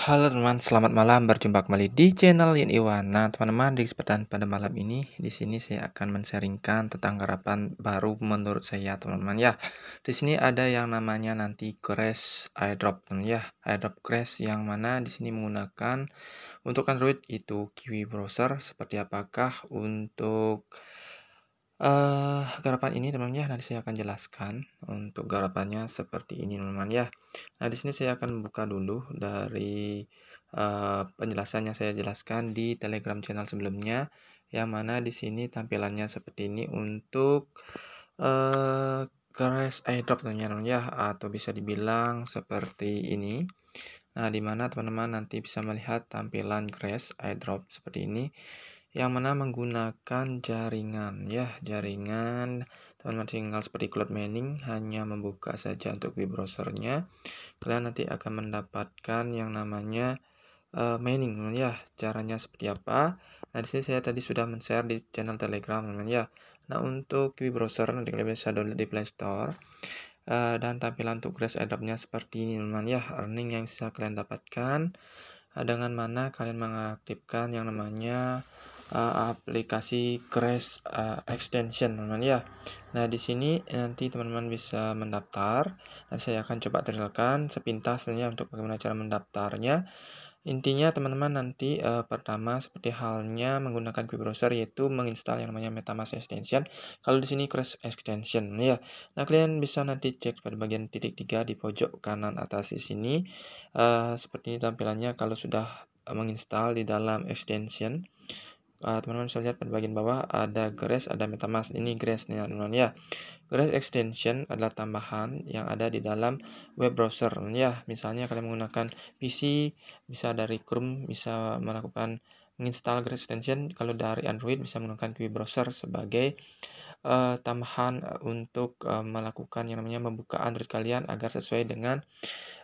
Halo teman, selamat malam. Berjumpa kembali di channel Yin Iwan. Nah, teman-teman, di kesempatan pada malam ini, di sini saya akan sharingkan tentang harapan baru menurut saya, teman-teman. Ya, di sini ada yang namanya nanti crash airdrop, teman ya. Airdrop crash yang mana di sini menggunakan untuk Android itu Kiwi browser. Seperti apakah untuk Uh, garapan ini teman-teman ya nanti saya akan jelaskan untuk garapannya seperti ini teman-teman ya nah di sini saya akan buka dulu dari uh, penjelasan yang saya jelaskan di telegram channel sebelumnya yang mana di sini tampilannya seperti ini untuk uh, eh, crash airdrop teman-teman ya atau bisa dibilang seperti ini nah dimana teman-teman nanti bisa melihat tampilan crash airdrop seperti ini yang mana menggunakan jaringan ya jaringan teman-teman tinggal seperti Cloud Mining hanya membuka saja untuk web browsernya kalian nanti akan mendapatkan yang namanya uh, eh, mining ya caranya seperti apa nah di sini saya tadi sudah men-share di channel Telegram teman teman ya nah untuk web browser nanti kalian bisa download di Play Store uh, dan tampilan untuk grass adopnya seperti ini teman ya earning yang bisa kalian dapatkan uh, dengan mana kalian mengaktifkan yang namanya uh, aplikasi Crash uh, Extension teman-teman ya. Nah di sini nanti teman-teman bisa mendaftar. saya akan coba tampilkan sepintas sebenarnya untuk bagaimana cara mendaftarnya. Intinya teman-teman nanti uh, pertama seperti halnya menggunakan web browser yaitu menginstal yang namanya MetaMask extension. Kalau di sini Crash extension ya. Nah, kalian bisa nanti cek pada bagian titik tiga di pojok kanan atas di sini. Uh, seperti ini tampilannya kalau sudah menginstal di dalam extension. Eh, teman-teman uh, bisa lihat pada bagian bawah ada Grace, ada MetaMask. Ini Grace nih teman-teman ya. Grace extension adalah tambahan yang ada di dalam web browser ya. Misalnya kalian menggunakan PC bisa dari Chrome bisa melakukan menginstal Grace extension. Kalau dari Android bisa menggunakan QI browser sebagai uh, tambahan untuk uh, melakukan yang namanya membuka Android kalian agar sesuai dengan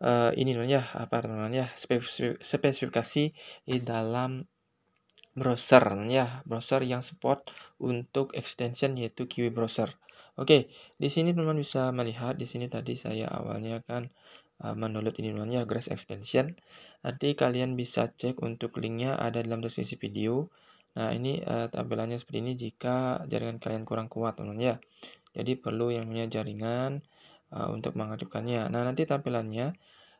uh, ini ya apa teman-teman ya spesifikasi di dalam browser ya, browser yang support untuk extension yaitu Kiwi browser. Oke, di sini teman bisa melihat di sini tadi saya awalnya kan uh, mendownload ini namanya Grass extension. Nanti kalian bisa cek untuk linknya ada dalam deskripsi video. Nah, ini uh, tampilannya seperti ini jika jaringan kalian kurang kuat teman-teman ya. Jadi perlu yang punya jaringan uh, untuk mengaktifkannya. Nah, nanti tampilannya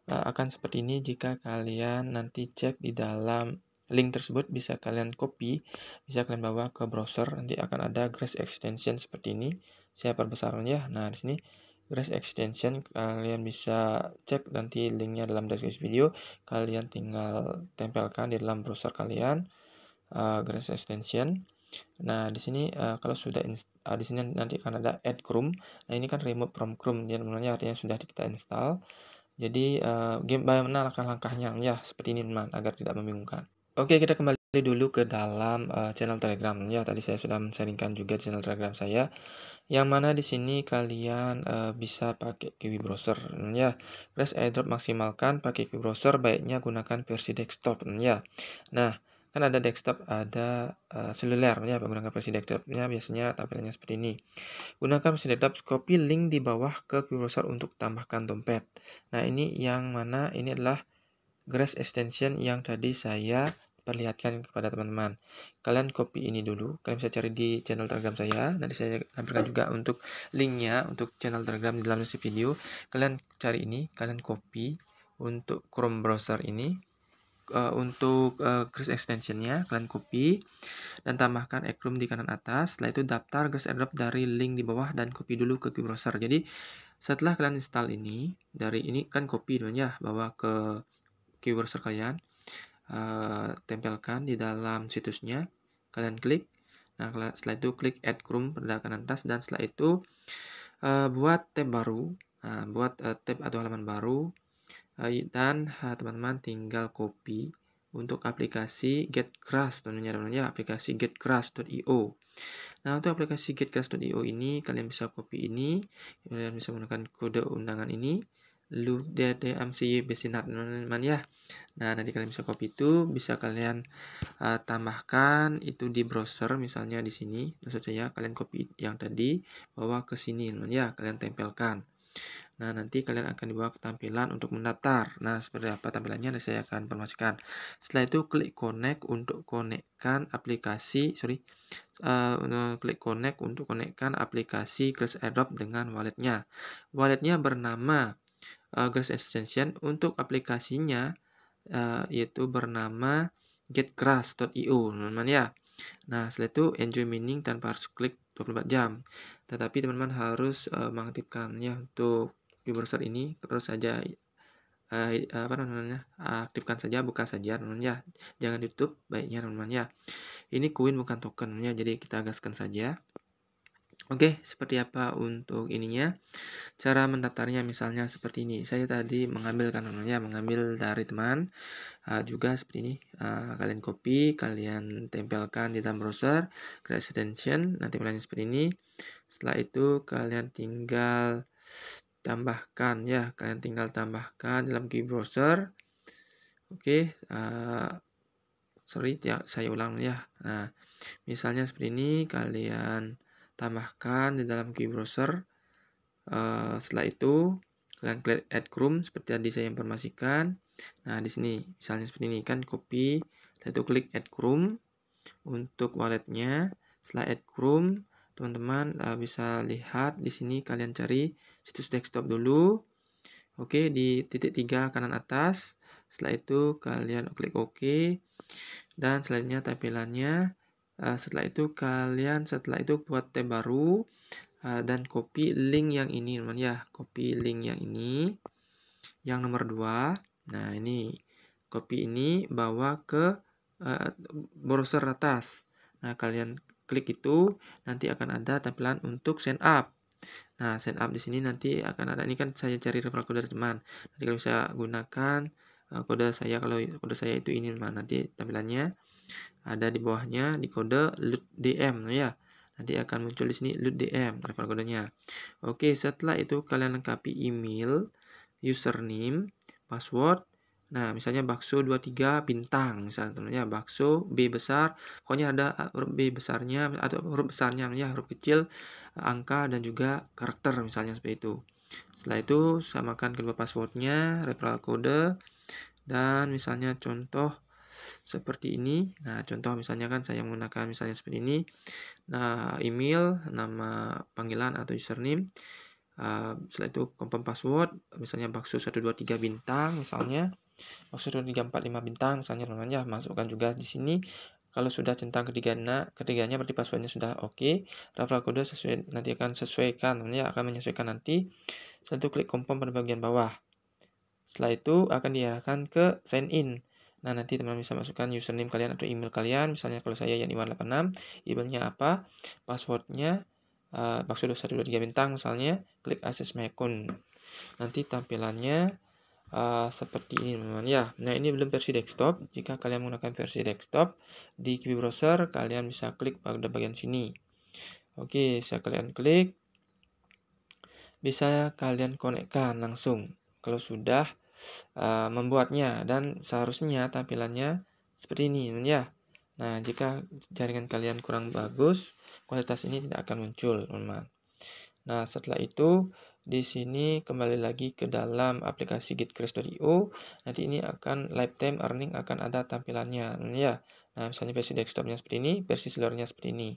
akan seperti ini jika kalian nanti cek di dalam link tersebut bisa kalian copy, bisa kalian bawa ke browser. Nanti akan ada Grace extension seperti ini. Saya perbesarannya ya. Nah, di sini Grace extension kalian bisa cek nanti linknya dalam deskripsi video. Kalian tinggal tempelkan di dalam browser kalian uh, Grace extension. Nah, di sini uh, kalau sudah uh, di sini nanti akan ada add Chrome. Nah, ini kan remote from Chrome, Dia namanya artinya sudah kita install. Jadi uh, game bagaimana langkah-langkahnya ya seperti ini teman agar tidak membingungkan. Oke, kita kembali dulu ke dalam uh, channel Telegram ya. Tadi saya sudah sharingkan juga channel Telegram saya. Yang mana di sini kalian uh, bisa pakai Kiwi Browser ya. press airdrop maksimalkan pakai Kiwi Browser baiknya gunakan versi desktop ya. Nah, kan ada desktop, ada uh, seluler ya menggunakan versi desktopnya biasanya tampilannya seperti ini. Gunakan versi desktop, copy link di bawah ke Kiwi Browser untuk tambahkan dompet. Nah, ini yang mana ini adalah Grass extension yang tadi saya perlihatkan kepada teman-teman. Kalian copy ini dulu, kalian bisa cari di channel Telegram saya. Nanti saya tampilkan juga untuk linknya untuk channel Telegram di dalam deskripsi video. Kalian cari ini, kalian copy untuk Chrome browser ini. Uh, untuk uh, eh, Chris extensionnya kalian copy dan tambahkan ekrum di kanan atas setelah itu daftar Chris airdrop dari link di bawah dan copy dulu ke Chrome browser jadi setelah kalian install ini dari ini kan copy doanya bawa ke keyword kalian Eh, tempelkan di dalam situsnya. Kalian klik. Nah, setelah itu klik add Chrome pada kanan atas dan setelah itu uh, buat tab baru, uh, buat uh, tab atau halaman baru dan teman-teman tinggal copy untuk aplikasi GetCrust tentunya namanya aplikasi GetCrust.io. Nah, untuk aplikasi GetCrust.io ini kalian bisa copy ini, kalian bisa menggunakan kode undangan ini lu DMCY besinat teman-teman ya. Nah, nanti kalian bisa copy itu, bisa kalian uh, tambahkan itu di browser misalnya di sini. Maksud saya kalian copy yang tadi bawa ke sini teman ya, kalian tempelkan. Nah, nanti kalian akan dibawa ke tampilan untuk mendaftar. Nah, seperti apa tampilannya nanti saya akan informasikan. Setelah itu klik connect untuk konekkan aplikasi, sorry, uh, klik connect untuk konekkan aplikasi Crash Adopt dengan walletnya. Walletnya bernama uh, eh, GRASS extension untuk aplikasinya uh, yaitu bernama getgrass.io teman-teman ya. Nah setelah itu enjoy mining tanpa harus klik 24 jam. Tetapi teman-teman harus uh, mengaktifkannya untuk browser ini terus saja uh, apa namanya aktifkan saja buka saja teman-teman ya jangan ditutup baiknya teman-teman ya ini koin bukan token ya jadi kita gaskan saja Oke, seperti apa untuk ininya? Cara mendaftarnya misalnya seperti ini. Saya tadi mengambil kanonnya, mengambil dari teman. Uh, juga seperti ini. Uh, kalian copy, kalian tempelkan di dalam browser, create extension, nanti melayani seperti ini. Setelah itu kalian tinggal tambahkan ya, kalian tinggal tambahkan dalam key browser. Oke, uh, sorry ya, saya ulang ya. Nah, misalnya seperti ini, kalian tambahkan di dalam key browser. Uh, setelah itu kalian klik add Chrome seperti yang saya informasikan. Nah, di sini misalnya seperti ini kan copy, setelah itu klik add Chrome untuk walletnya. Setelah add Chrome, teman-teman uh, bisa lihat di sini kalian cari situs desktop dulu. Oke, di titik tiga kanan atas. Setelah itu kalian klik OK. Dan selanjutnya tampilannya Eh, setelah itu kalian setelah itu buat tab baru uh, dan copy link yang ini teman ya copy link yang ini yang nomor 2 nah ini copy ini bawa ke uh, browser atas nah kalian klik itu nanti akan ada tampilan untuk sign up Nah, sign up di sini nanti akan ada ini kan saya cari referral code dari teman. Nanti kalau bisa gunakan uh, kode saya kalau kode saya itu ini teman nanti tampilannya ada di bawahnya di kode loot dm ya nanti akan muncul di sini loot dm driver kodenya oke setelah itu kalian lengkapi email username password nah misalnya bakso 23 bintang misalnya ya bakso b besar pokoknya ada huruf b besarnya atau huruf besarnya ya huruf kecil angka dan juga karakter misalnya seperti itu setelah itu samakan kedua passwordnya referral kode dan misalnya contoh seperti ini. Nah, contoh misalnya kan saya menggunakan misalnya seperti ini. Nah, email, nama panggilan atau username. Uh, setelah itu confirm password, misalnya bakso 123 bintang misalnya. Bakso 1345 bintang misalnya namanya masukkan juga di sini. Kalau sudah centang ketiganya, ketiganya berarti passwordnya sudah oke. Okay. Referral kode sesuai nanti akan sesuaikan, nanti akan menyesuaikan nanti. Setelah itu klik confirm pada bagian bawah. Setelah itu akan diarahkan ke sign in. Nah, nanti teman-teman bisa masukkan username kalian atau email kalian. Misalnya kalau saya yang 86 emailnya apa, passwordnya, uh, password 123 bintang misalnya, klik akses my account. Nanti tampilannya uh, seperti ini teman-teman ya. Nah, ini belum versi desktop. Jika kalian menggunakan versi desktop di QB browser, kalian bisa klik pada bagian sini. Oke, bisa kalian klik. Bisa kalian konekkan langsung. Kalau sudah, uh, membuatnya dan seharusnya tampilannya seperti ini ya. Nah, jika jaringan kalian kurang bagus, kualitas ini tidak akan muncul, teman-teman. Nah, setelah itu di sini kembali lagi ke dalam aplikasi gitcrest.io. Nanti ini akan lifetime earning akan ada tampilannya, ya. Nah, misalnya versi desktopnya seperti ini, versi seluruhnya seperti ini.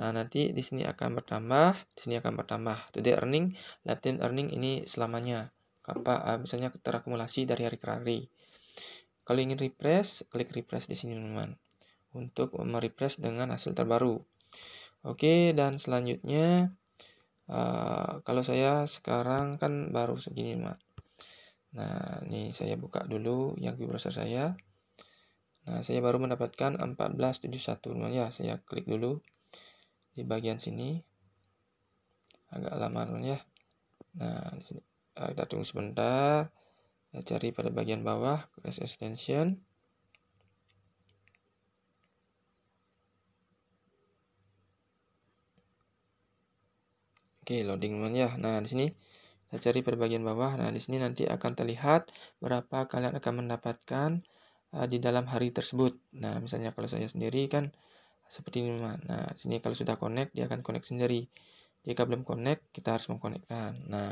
Nah, nanti di sini akan bertambah, di sini akan bertambah. Today earning, lifetime earning ini selamanya apa eh, misalnya terakumulasi dari hari ke hari. Kalau ingin refresh, klik refresh di sini teman-teman untuk merefresh dengan hasil terbaru. Oke, dan selanjutnya uh, kalau saya sekarang kan baru segini teman. Nah, ini saya buka dulu yang di browser saya. Nah, saya baru mendapatkan 1471 teman ya. Saya klik dulu di bagian sini. Agak lama teman ya. Nah, di sini. Eh, kita tunggu sebentar kita cari pada bagian bawah class extension Oke, loading man ya. Nah, di sini kita cari pada bagian bawah. Nah, di sini nanti akan terlihat berapa kalian akan mendapatkan uh, di dalam hari tersebut. Nah, misalnya kalau saya sendiri kan seperti ini. Nah, di sini kalau sudah connect, dia akan connect sendiri. Jika belum connect, kita harus mengkonekkan. Nah,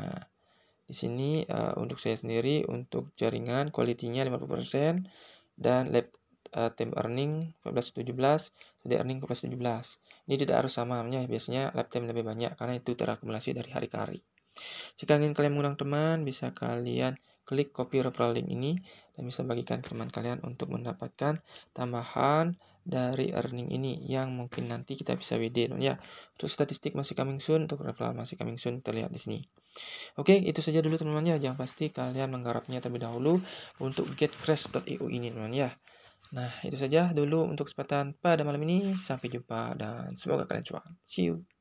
di sini uh, untuk saya sendiri untuk jaringan kualitinya 50% dan lab uh, time earning 15-17, earning 15-17. Ini tidak harus sama, ya. biasanya lab time lebih banyak karena itu terakumulasi dari hari ke hari. Jika ingin kalian mengundang teman, bisa kalian klik copy referral link ini dan bisa bagikan ke teman kalian untuk mendapatkan tambahan dari earning ini yang mungkin nanti kita bisa WD ya untuk statistik masih coming soon untuk referral masih coming soon terlihat di sini oke itu saja dulu teman-teman ya yang pasti kalian menggarapnya terlebih dahulu untuk getcrash.io ini teman-teman ya nah itu saja dulu untuk kesempatan pada malam ini sampai jumpa dan semoga kalian cuan see you